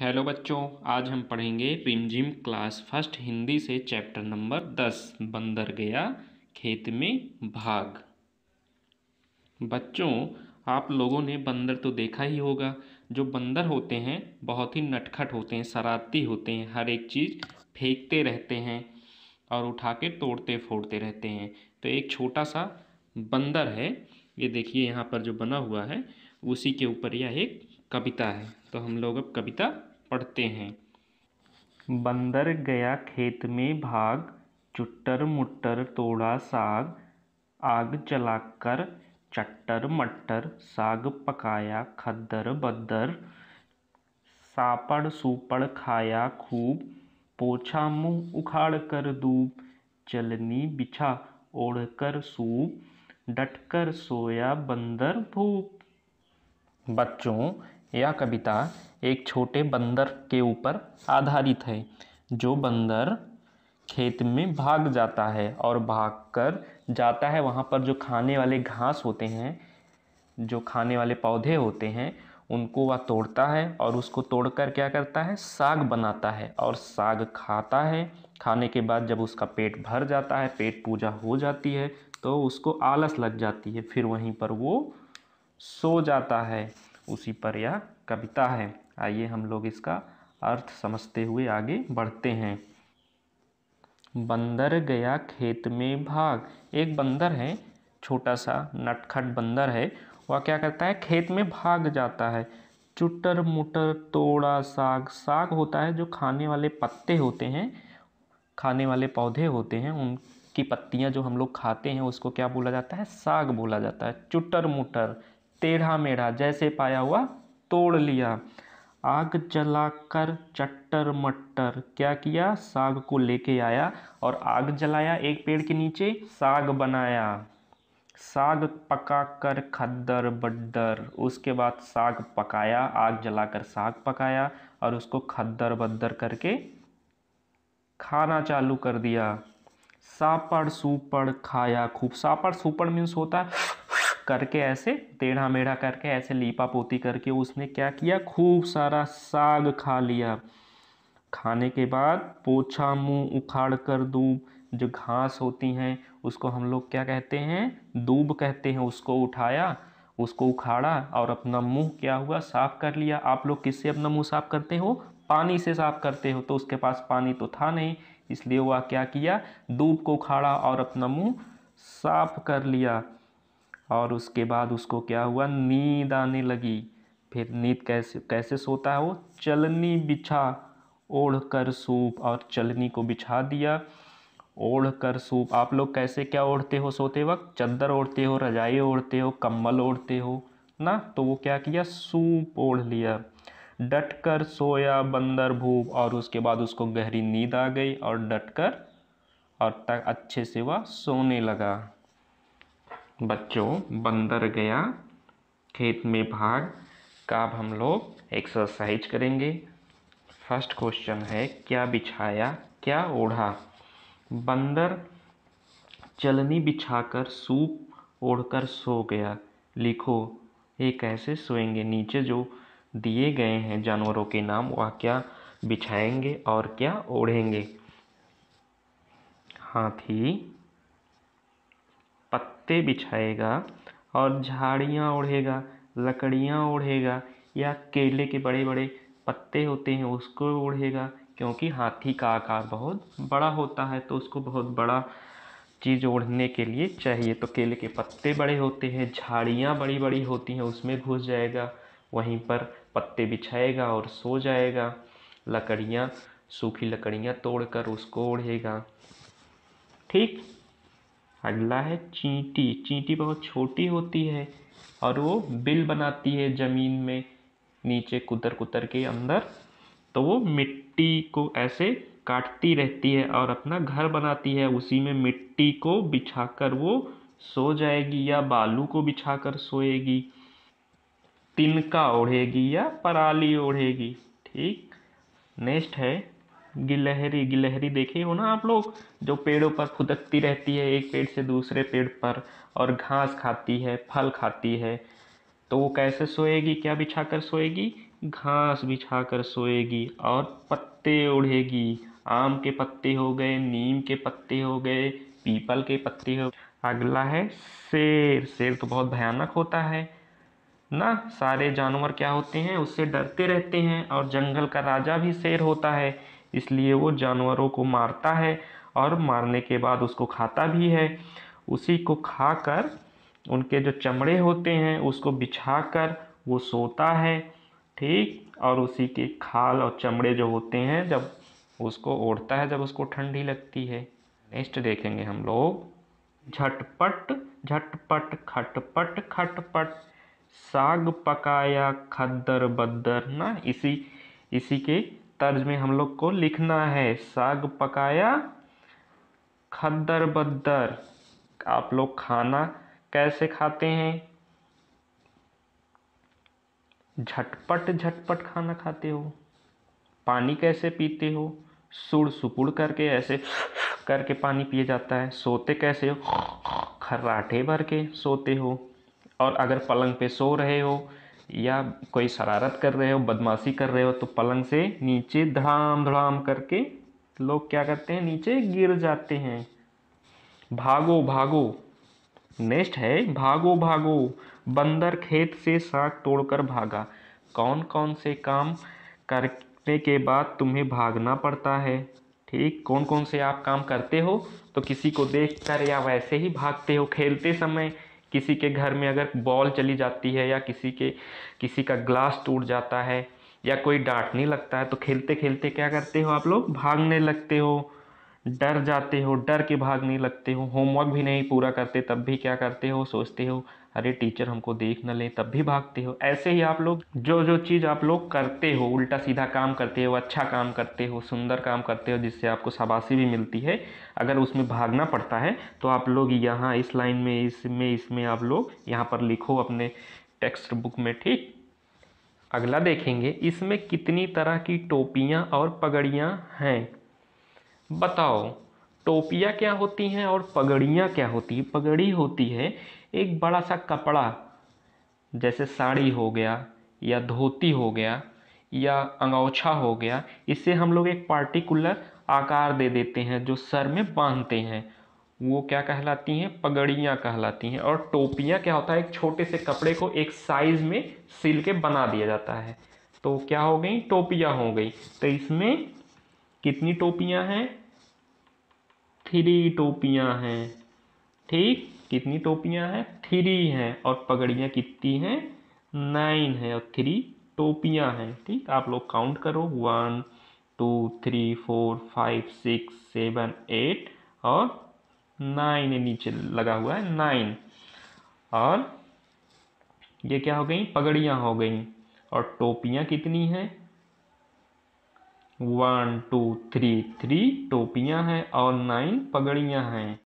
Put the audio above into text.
hello बच्चों आज हम पढ़ेंगे रिमझिम क्लास फर्स्ट हिंदी से चैप्टर नंबर दस बंदर गया खेत में भाग बच्चों आप लोगों ने बंदर तो देखा ही होगा जो बंदर होते हैं बहुत ही नटखट होते हैं शरारती होते हैं हर एक चीज़ फेंकते रहते हैं और उठा के तोड़ते फोड़ते रहते हैं तो एक छोटा सा बंदर है ये देखिए यहाँ पर जो बना हुआ है उसी के ऊपर यह एक कविता है तो हम लोग अब कविता पढ़ते हैं बंदर गया खेत में भाग चुट्टर मुट्टर तोड़ा साग आग जलाकर चट्टर मट्टर साग पकाया खद्दर बद्दर सापड़ सुपड़ खाया खूब पोछा मुंह उखाड़ कर दूब चलनी बिछा ओढ़ कर सूप डटकर सोया बंदर भूप बच्चों यह कविता एक छोटे बंदर के ऊपर आधारित है जो बंदर खेत में भाग जाता है और भाग कर जाता है वहाँ पर जो खाने वाले घास होते हैं जो खाने वाले पौधे होते हैं उनको वह तोड़ता है और उसको तोड़कर क्या करता है साग बनाता है और साग खाता है खाने के बाद जब उसका पेट भर जाता है पेट पूजा हो जाती है तो उसको आलस लग जाती है फिर वहीं पर वो सो जाता है उसी पर यह कविता है आइए हम लोग इसका अर्थ समझते हुए आगे बढ़ते हैं बंदर गया खेत में भाग एक बंदर है छोटा सा नटखट बंदर है वह क्या करता है खेत में भाग जाता है चुटर मुटर तोड़ा साग साग होता है जो खाने वाले पत्ते होते हैं खाने वाले पौधे होते हैं उनकी पत्तियां जो हम लोग खाते हैं उसको क्या बोला जाता है साग बोला जाता है चुटर मुटर टेढ़ा मेढ़ा जैसे पाया हुआ तोड़ लिया आग जलाकर चट्टर मट्टर क्या किया साग को लेके आया और आग जलाया एक पेड़ के नीचे साग बनाया साग पकाकर खद्दर बड्डर उसके बाद साग पकाया आग जलाकर साग पकाया और उसको खद्दर बद्दर करके खाना चालू कर दिया सापड़ सुपड़ खाया खूब सापड़ सुपड़ मीन्स होता है करके ऐसे टेढ़ा मेढ़ा करके ऐसे लीपा पोती करके उसने क्या किया खूब सारा साग खा लिया खाने के बाद पोछा मुंह उखाड़ कर दूब जो घास होती हैं उसको हम लोग क्या कहते हैं दूब कहते हैं उसको उठाया उसको उखाड़ा और अपना मुंह क्या हुआ साफ़ कर लिया आप लोग किससे अपना मुंह साफ़ करते हो पानी से साफ़ करते हो तो उसके पास पानी तो था नहीं इसलिए वह क्या किया दूब को उखाड़ा और अपना मुंह साफ़ कर लिया और उसके बाद उसको क्या हुआ नींद आने लगी फिर नींद कैसे कैसे सोता है वो चलनी बिछा ओढ़ कर सूप और चलनी को बिछा दिया ओढ़ कर सूप आप लोग कैसे क्या ओढ़ते हो सोते वक्त चद्दर ओढ़ते हो रजाई ओढ़ते हो कम्बल ओढ़ते हो ना तो वो क्या किया सूप ओढ़ लिया डट कर सोया बंदर भूप और उसके बाद उसको गहरी नींद आ गई और डट कर और तक अच्छे से वह सोने लगा बच्चों बंदर गया खेत में भाग का अब हम लोग एक्सरसाइज करेंगे फर्स्ट क्वेश्चन है क्या बिछाया क्या ओढ़ा बंदर चलनी बिछाकर सूप ओढ़कर सो गया लिखो ये कैसे सोएंगे नीचे जो दिए गए हैं जानवरों के नाम वह क्या बिछाएंगे और क्या ओढ़ेंगे हाथी पत्ते बिछाएगा और झाड़ियाँ ओढ़ेगा लकड़ियाँ ओढ़ेगा या केले के बड़े बड़े पत्ते होते हैं उसको ओढ़ेगा क्योंकि हाथी का आकार बहुत बड़ा होता है तो उसको बहुत बड़ा चीज़ ओढ़ने के लिए चाहिए तो केले के पत्ते बड़े होते हैं झाड़ियाँ बड़ी बड़ी होती हैं उसमें घुस जाएगा वहीं पर पत्ते बिछाएगा और सो जाएगा लकड़ियाँ सूखी लकड़ियाँ तोड़कर उसको ओढ़ेगा ठीक अगला है चींटी चींटी बहुत छोटी होती है और वो बिल बनाती है ज़मीन में नीचे कुतर कुतर के अंदर तो वो मिट्टी को ऐसे काटती रहती है और अपना घर बनाती है उसी में मिट्टी को बिछाकर वो सो जाएगी या बालू को बिछाकर सोएगी तिनका ओढ़ेगी या पराली ओढ़ेगी ठीक नेक्स्ट है गिलहरी गिलहरी देखी हो ना आप लोग जो पेड़ों पर खुदकती रहती है एक पेड़ से दूसरे पेड़ पर और घास खाती है फल खाती है तो वो कैसे सोएगी क्या बिछा कर सोएगी घास बिछा कर सोएगी और पत्ते ओढ़ेगी आम के पत्ते हो गए नीम के पत्ते हो गए पीपल के पत्ते हो अगला है शेर शेर तो बहुत भयानक होता है ना सारे जानवर क्या होते हैं उससे डरते रहते हैं और जंगल का राजा भी शेर होता है इसलिए वो जानवरों को मारता है और मारने के बाद उसको खाता भी है उसी को खाकर उनके जो चमड़े होते हैं उसको बिछा कर वो सोता है ठीक और उसी के खाल और चमड़े जो होते हैं जब उसको ओढ़ता है जब उसको ठंडी लगती है नेक्स्ट देखेंगे हम लोग झटपट झटपट खटपट खटपट साग पकाया खद्दर बद्दर ना इसी इसी के तर्ज में हम लोग को लिखना है साग पकाया खद्दर बद्दर आप लोग खाना कैसे खाते हैं झटपट झटपट खाना खाते हो पानी कैसे पीते हो सुड़ सुपुड़ करके ऐसे करके पानी पिया जाता है सोते कैसे हो खर्राटे भर के सोते हो और अगर पलंग पे सो रहे हो या कोई शरारत कर रहे हो बदमाशी कर रहे हो तो पलंग से नीचे धड़ाम धड़ाम करके लोग क्या करते हैं नीचे गिर जाते हैं भागो भागो नेक्स्ट है भागो भागो बंदर खेत से साग तोड़कर भागा कौन कौन से काम करने के बाद तुम्हें भागना पड़ता है ठीक कौन कौन से आप काम करते हो तो किसी को देखकर या वैसे ही भागते हो खेलते समय किसी के घर में अगर बॉल चली जाती है या किसी के किसी का ग्लास टूट जाता है या कोई डांटने लगता है तो खेलते खेलते क्या करते हो आप लोग भागने लगते हो डर जाते हो डर के भागने लगते हो होमवर्क भी नहीं पूरा करते तब भी क्या करते हो सोचते हो अरे टीचर हमको देख न ले तब भी भागते हो ऐसे ही आप लोग जो जो चीज़ आप लोग करते हो उल्टा सीधा काम करते हो अच्छा काम करते हो सुंदर काम करते हो जिससे आपको शाबाशी भी मिलती है अगर उसमें भागना पड़ता है तो आप लोग यहाँ इस लाइन में इसमें इसमें आप लोग यहाँ पर लिखो अपने टेक्स्ट बुक में ठीक अगला देखेंगे इसमें कितनी तरह की टोपियाँ और पगड़ियाँ हैं बताओ टोपियाँ क्या होती हैं और पगड़ियाँ क्या होती है पगड़ी होती है एक बड़ा सा कपड़ा जैसे साड़ी हो गया या धोती हो गया या अंगोछा हो गया इससे हम लोग एक पार्टिकुलर आकार दे देते हैं जो सर में बांधते हैं वो क्या कहलाती हैं पगड़ियाँ कहलाती हैं और टोपियाँ क्या होता है एक छोटे से कपड़े को एक साइज़ में सिल के बना दिया जाता है तो क्या हो गई टोपियाँ हो गई तो इसमें कितनी टोपियाँ हैं थ्री टोपियाँ हैं ठीक कितनी टोपियां हैं थ्री हैं और पगड़ियाँ कितनी हैं नाइन है और थ्री टोपियां हैं ठीक आप लोग काउंट करो one two three four five six seven eight और नाइन नीचे लगा हुआ है नाइन और ये क्या हो गई पगड़ियाँ हो गई और टोपियाँ कितनी हैं वन टू थ्री थ्री टोपियाँ हैं और नाइन पगड़ियाँ हैं